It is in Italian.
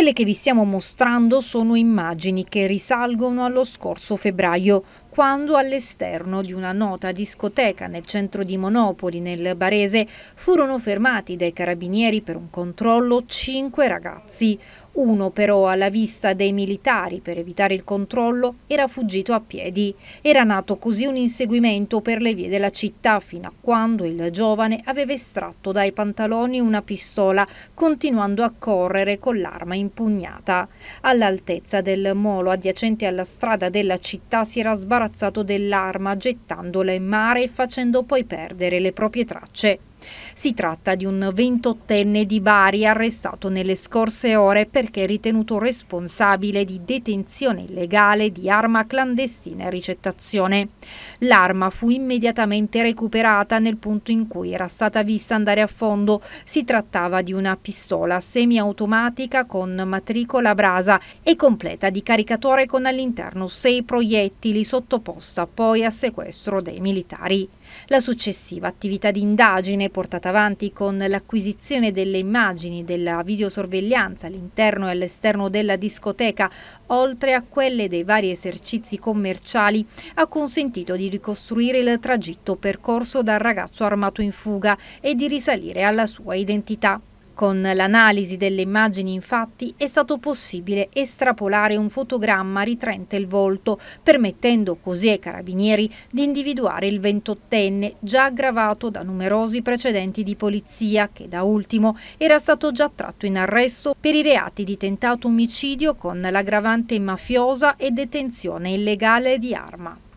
Quelle che vi stiamo mostrando sono immagini che risalgono allo scorso febbraio, quando all'esterno di una nota discoteca nel centro di Monopoli, nel Barese, furono fermati dai carabinieri per un controllo cinque ragazzi. Uno però, alla vista dei militari per evitare il controllo, era fuggito a piedi. Era nato così un inseguimento per le vie della città, fino a quando il giovane aveva estratto dai pantaloni una pistola, continuando a correre con l'arma in impugnata. All'altezza del molo adiacente alla strada della città si era sbarazzato dell'arma gettandola in mare e facendo poi perdere le proprie tracce. Si tratta di un 28enne di Bari arrestato nelle scorse ore perché ritenuto responsabile di detenzione illegale di arma clandestina e ricettazione. L'arma fu immediatamente recuperata nel punto in cui era stata vista andare a fondo. Si trattava di una pistola semiautomatica con matricola brasa e completa di caricatore con all'interno sei proiettili sottoposta poi a sequestro dei militari. La successiva attività di indagine portata avanti con l'acquisizione delle immagini della videosorveglianza all'interno e all'esterno della discoteca, oltre a quelle dei vari esercizi commerciali, ha consentito di ricostruire il tragitto percorso dal ragazzo armato in fuga e di risalire alla sua identità. Con l'analisi delle immagini infatti è stato possibile estrapolare un fotogramma ritrente il volto, permettendo così ai carabinieri di individuare il ventottenne già aggravato da numerosi precedenti di polizia che da ultimo era stato già tratto in arresto per i reati di tentato omicidio con l'aggravante mafiosa e detenzione illegale di arma.